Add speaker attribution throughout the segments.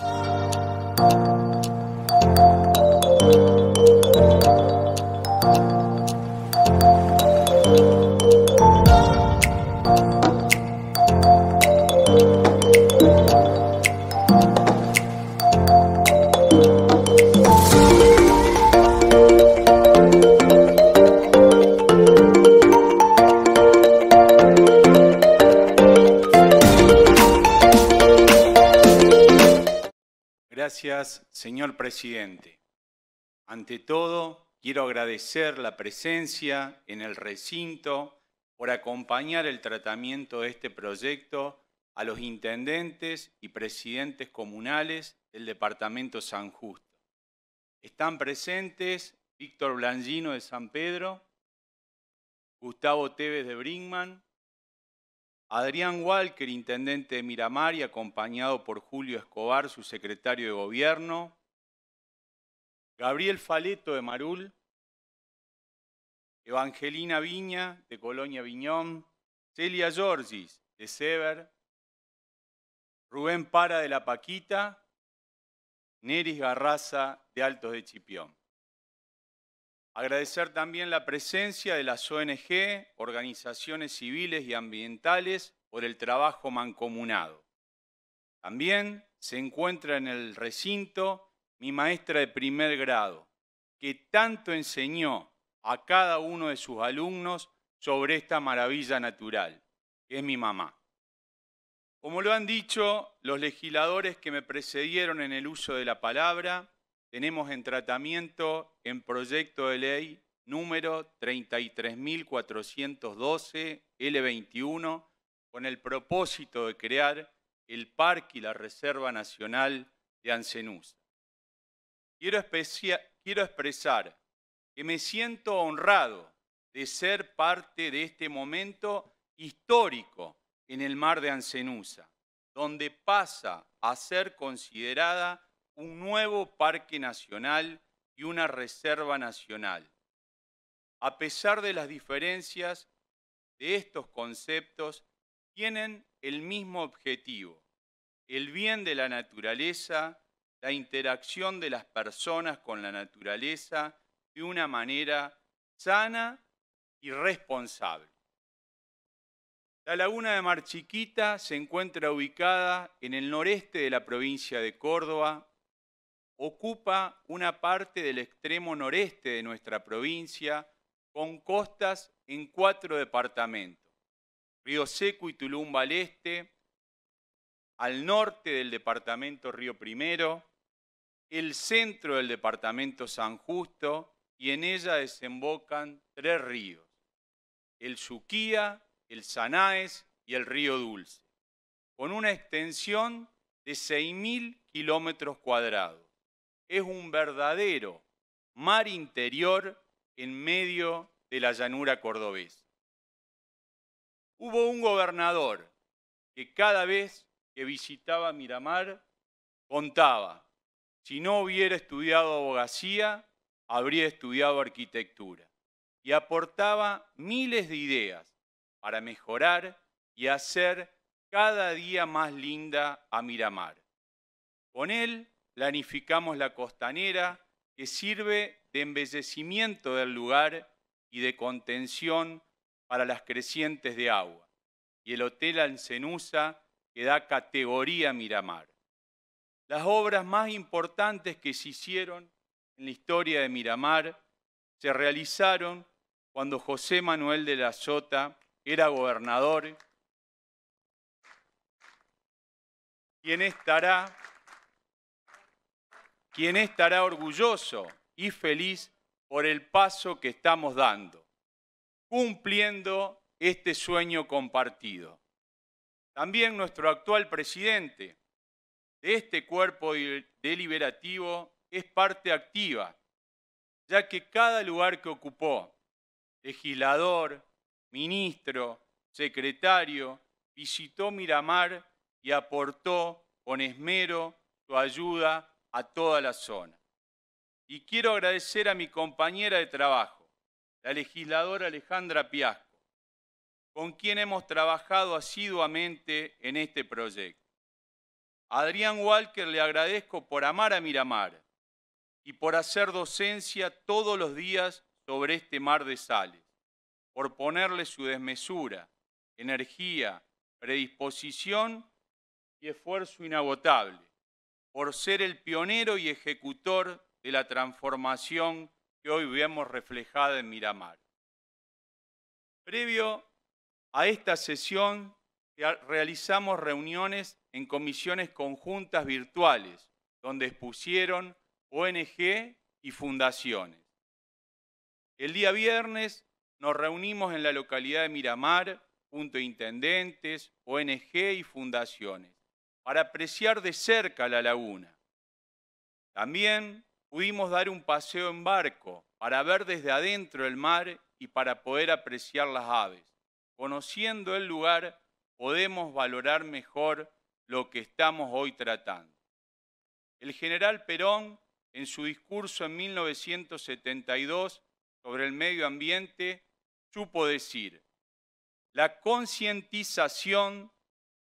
Speaker 1: you gracias, señor presidente. Ante todo, quiero agradecer la presencia en el recinto por acompañar el tratamiento de este proyecto a los intendentes y presidentes comunales del Departamento San Justo. Están presentes Víctor Blangino de San Pedro, Gustavo Tevez de Brinkman, Adrián Walker, intendente de Miramar y acompañado por Julio Escobar, su secretario de gobierno. Gabriel Faleto de Marul. Evangelina Viña de Colonia Viñón. Celia Giorgis de Sever. Rubén Para de La Paquita. Neris Garraza de Altos de Chipión. Agradecer también la presencia de las ONG, organizaciones civiles y ambientales por el trabajo mancomunado. También se encuentra en el recinto mi maestra de primer grado, que tanto enseñó a cada uno de sus alumnos sobre esta maravilla natural, que es mi mamá. Como lo han dicho los legisladores que me precedieron en el uso de la palabra, tenemos en tratamiento en proyecto de ley número 33.412 L21 con el propósito de crear el Parque y la Reserva Nacional de Ancenusa. Quiero, expresar que me siento honrado de ser parte de este momento histórico en el mar de Ancenusa, donde pasa a ser considerada un nuevo parque nacional y una reserva nacional. A pesar de las diferencias de estos conceptos, tienen el mismo objetivo, el bien de la naturaleza, la interacción de las personas con la naturaleza de una manera sana y responsable. La laguna de Mar Chiquita se encuentra ubicada en el noreste de la provincia de Córdoba, ocupa una parte del extremo noreste de nuestra provincia con costas en cuatro departamentos. Río Seco y Tulumba al este, al norte del departamento Río Primero, el centro del departamento San Justo y en ella desembocan tres ríos, el Suquía, el Sanaes y el río Dulce, con una extensión de 6.000 kilómetros cuadrados es un verdadero mar interior en medio de la llanura cordobesa. Hubo un gobernador que cada vez que visitaba Miramar contaba, si no hubiera estudiado abogacía, habría estudiado arquitectura, y aportaba miles de ideas para mejorar y hacer cada día más linda a Miramar. Con él planificamos la costanera, que sirve de embellecimiento del lugar y de contención para las crecientes de agua, y el Hotel Alcenusa, que da categoría a Miramar. Las obras más importantes que se hicieron en la historia de Miramar se realizaron cuando José Manuel de la Sota era gobernador, quien estará quien estará orgulloso y feliz por el paso que estamos dando, cumpliendo este sueño compartido. También nuestro actual presidente de este cuerpo deliberativo es parte activa, ya que cada lugar que ocupó, legislador, ministro, secretario, visitó Miramar y aportó con esmero su ayuda a toda la zona. Y quiero agradecer a mi compañera de trabajo, la legisladora Alejandra Piasco, con quien hemos trabajado asiduamente en este proyecto. A Adrián Walker le agradezco por amar a Miramar y por hacer docencia todos los días sobre este mar de sales, por ponerle su desmesura, energía, predisposición y esfuerzo inagotable por ser el pionero y ejecutor de la transformación que hoy vemos reflejada en Miramar. Previo a esta sesión realizamos reuniones en comisiones conjuntas virtuales, donde expusieron ONG y fundaciones. El día viernes nos reunimos en la localidad de Miramar junto a intendentes, ONG y fundaciones para apreciar de cerca la laguna. También pudimos dar un paseo en barco para ver desde adentro el mar y para poder apreciar las aves. Conociendo el lugar, podemos valorar mejor lo que estamos hoy tratando. El general Perón, en su discurso en 1972 sobre el medio ambiente, supo decir, la concientización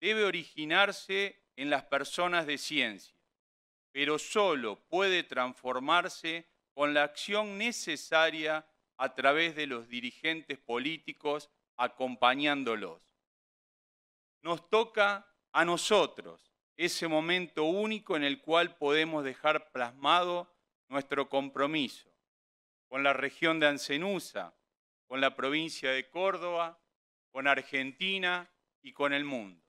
Speaker 1: debe originarse en las personas de ciencia, pero solo puede transformarse con la acción necesaria a través de los dirigentes políticos acompañándolos. Nos toca a nosotros ese momento único en el cual podemos dejar plasmado nuestro compromiso con la región de Ancenusa, con la provincia de Córdoba, con Argentina y con el mundo.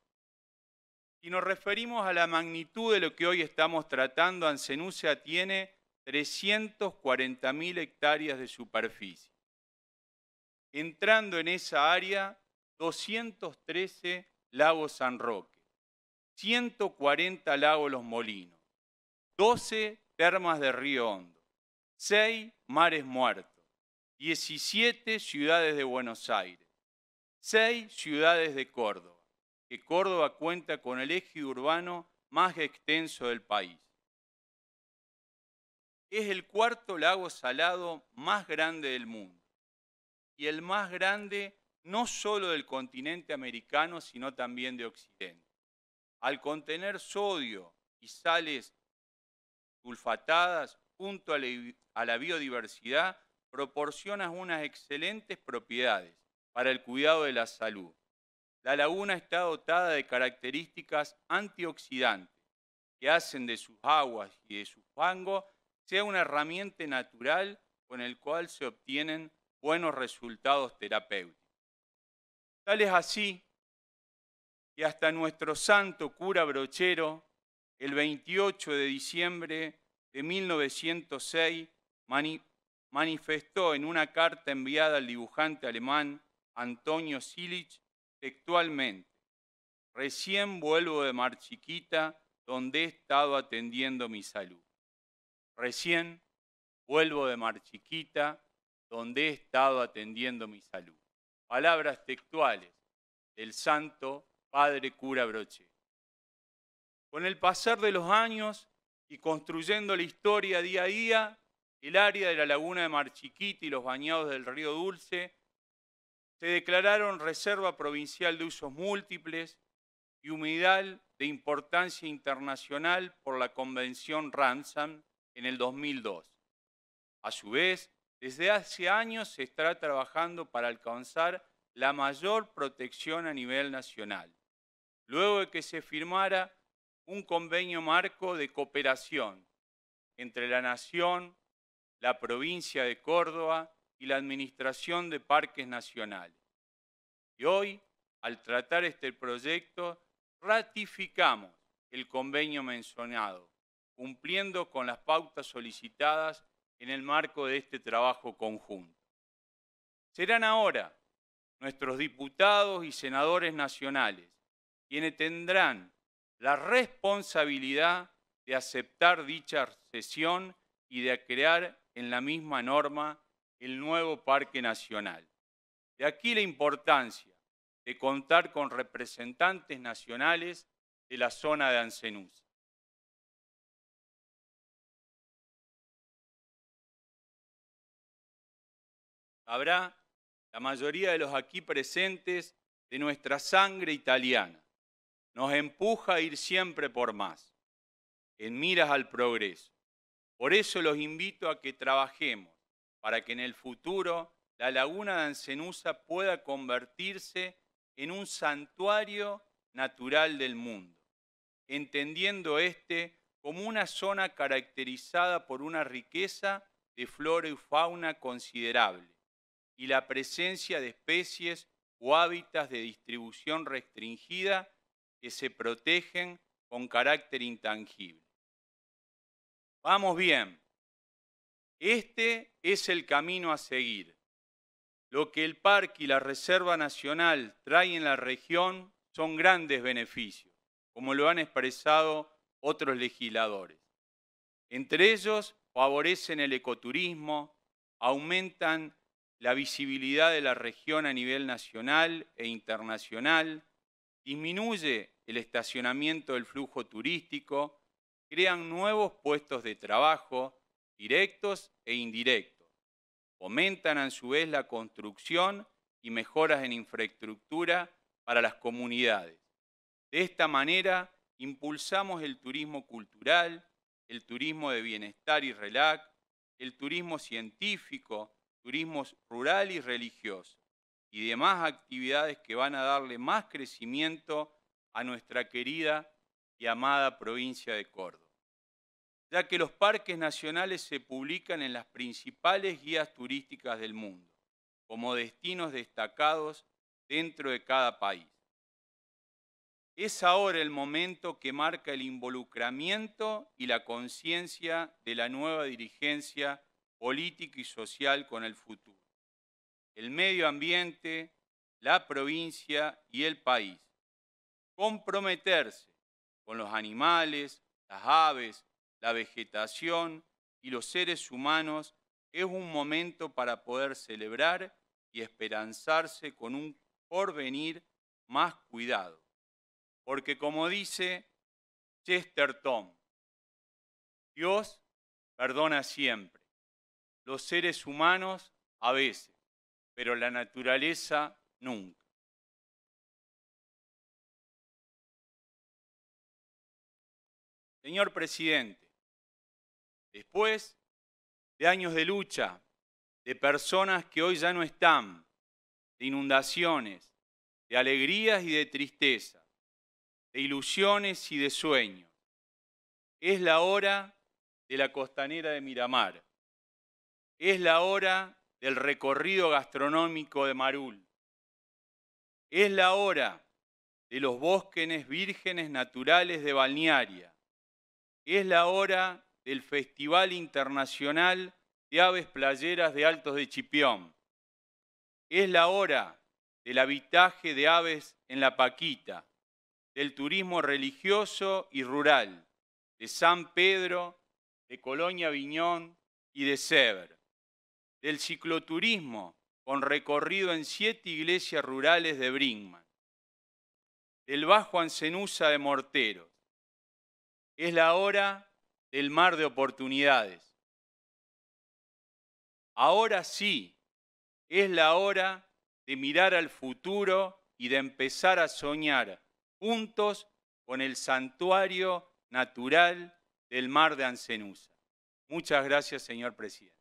Speaker 1: Si nos referimos a la magnitud de lo que hoy estamos tratando, Ancenusia tiene 340.000 hectáreas de superficie. Entrando en esa área, 213 lagos San Roque, 140 lagos Los Molinos, 12 termas de Río Hondo, 6 mares muertos, 17 ciudades de Buenos Aires, 6 ciudades de Córdoba. Córdoba cuenta con el eje urbano más extenso del país. Es el cuarto lago salado más grande del mundo y el más grande no solo del continente americano, sino también de Occidente. Al contener sodio y sales sulfatadas junto a la biodiversidad, proporciona unas excelentes propiedades para el cuidado de la salud la laguna está dotada de características antioxidantes que hacen de sus aguas y de sus fangos sea una herramienta natural con el cual se obtienen buenos resultados terapéuticos. Tal es así que hasta nuestro santo cura brochero, el 28 de diciembre de 1906, manifestó en una carta enviada al dibujante alemán Antonio Silich Textualmente, Recién vuelvo de Marchiquita, donde he estado atendiendo mi salud. Recién vuelvo de Marchiquita, donde he estado atendiendo mi salud. Palabras textuales del santo Padre Cura Broche. Con el pasar de los años y construyendo la historia día a día, el área de la laguna de Marchiquita y los bañados del río Dulce se declararon Reserva Provincial de Usos Múltiples y Humedal de Importancia Internacional por la Convención Ransom en el 2002. A su vez, desde hace años se estará trabajando para alcanzar la mayor protección a nivel nacional, luego de que se firmara un convenio marco de cooperación entre la Nación, la provincia de Córdoba y la Administración de Parques Nacionales. Y hoy, al tratar este proyecto, ratificamos el convenio mencionado, cumpliendo con las pautas solicitadas en el marco de este trabajo conjunto. Serán ahora nuestros diputados y senadores nacionales quienes tendrán la responsabilidad de aceptar dicha sesión y de crear en la misma norma el nuevo Parque Nacional. De aquí la importancia de contar con representantes nacionales de la zona de Ansenusa. Habrá la mayoría de los aquí presentes de nuestra sangre italiana. Nos empuja a ir siempre por más, en miras al progreso. Por eso los invito a que trabajemos para que en el futuro la laguna de Ancenusa pueda convertirse en un santuario natural del mundo, entendiendo este como una zona caracterizada por una riqueza de flora y fauna considerable y la presencia de especies o hábitats de distribución restringida que se protegen con carácter intangible. Vamos bien, este es el camino a seguir. Lo que el parque y la Reserva Nacional traen en la región son grandes beneficios, como lo han expresado otros legisladores. Entre ellos, favorecen el ecoturismo, aumentan la visibilidad de la región a nivel nacional e internacional, disminuye el estacionamiento del flujo turístico, crean nuevos puestos de trabajo, directos e indirectos. Fomentan a su vez la construcción y mejoras en infraestructura para las comunidades. De esta manera, impulsamos el turismo cultural, el turismo de bienestar y relax, el turismo científico, turismo rural y religioso, y demás actividades que van a darle más crecimiento a nuestra querida y amada provincia de Córdoba ya que los parques nacionales se publican en las principales guías turísticas del mundo, como destinos destacados dentro de cada país. Es ahora el momento que marca el involucramiento y la conciencia de la nueva dirigencia política y social con el futuro, el medio ambiente, la provincia y el país. Comprometerse con los animales, las aves, la vegetación y los seres humanos es un momento para poder celebrar y esperanzarse con un porvenir más cuidado. Porque como dice Chesterton, Dios perdona siempre, los seres humanos a veces, pero la naturaleza nunca. Señor presidente, Después de años de lucha, de personas que hoy ya no están, de inundaciones, de alegrías y de tristeza, de ilusiones y de sueños. Es la hora de la costanera de Miramar. Es la hora del recorrido gastronómico de Marul. Es la hora de los bosques vírgenes naturales de Balnearia. Es la hora del Festival Internacional de Aves Playeras de Altos de Chipión. Es la hora del habitaje de aves en la Paquita, del turismo religioso y rural, de San Pedro, de Colonia Viñón y de Sever, del cicloturismo con recorrido en siete iglesias rurales de Brinkman, del Bajo Ancenusa de Morteros. Es la hora del mar de oportunidades. Ahora sí, es la hora de mirar al futuro y de empezar a soñar juntos con el santuario natural del mar de Ancenusa. Muchas gracias, señor presidente.